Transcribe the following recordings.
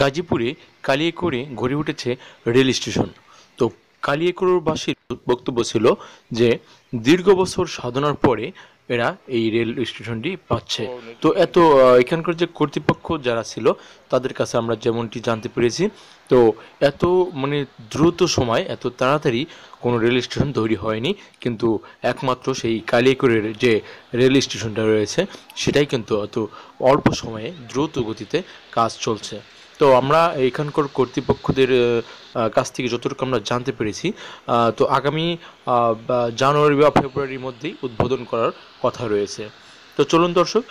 গাজীপুরে কালিয়াকোড়ে গড়ে উঠেছে রেল স্টেশন তো বাসীর বক্তব্য ছিল যে দীর্ঘ বছর সাধনার পরে এরা এই রেল স্টেশনটি পাচ্ছে তো এত এখানকার যে কর্তৃপক্ষ যারা ছিল তাদের কাছে আমরা যেমনটি জানতে পেরেছি তো এত মানে দ্রুত সময় এত তাড়াতাড়ি কোনো রেল স্টেশন তৈরি হয়নি কিন্তু একমাত্র সেই কালিয়াকুরের যে রেল স্টেশনটা রয়েছে সেটাই কিন্তু এত অল্প সময়ে দ্রুত গতিতে কাজ চলছে তো আমরা এখানকার কর্তৃপক্ষদের কাছ থেকে যতটুকু আমরা জানতে পেরেছি তো আগামী জানুয়ারি বা ফেব্রুয়ারির মধ্যেই উদ্বোধন করার কথা রয়েছে তো চলুন দর্শক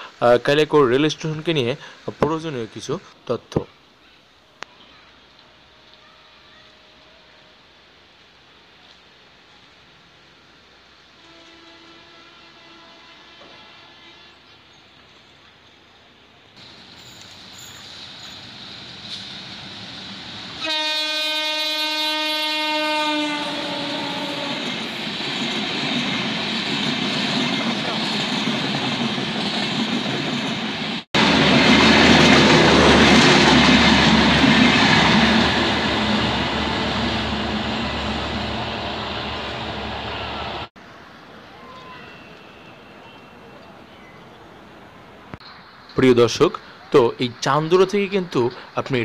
কালিয়াকোর রেল স্টেশনকে নিয়ে প্রয়োজনীয় কিছু তথ্য প্রিয় দর্শক তো এই চান্দুরা থেকে কিন্তু আপনি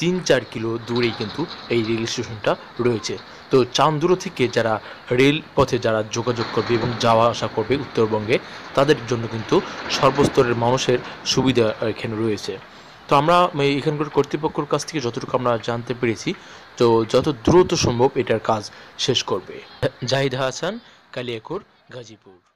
তিন চার কিলো দূরেই কিন্তু এই রেল স্টেশনটা রয়েছে তো চান্দুরা থেকে যারা রেল পথে যারা যোগাযোগ করবে এবং যাওয়া আসা করবে উত্তরবঙ্গে তাদের জন্য কিন্তু সর্বস্তরের মানুষের সুবিধা এখানে রয়েছে তো আমরা এখানকার কর্তৃপক্ষর কাছ থেকে যতটুকু আমরা জানতে পেরেছি তো যত দ্রুত সম্ভব এটার কাজ শেষ করবে জাহিদ হাসান কালিয়াকুর গাজীপুর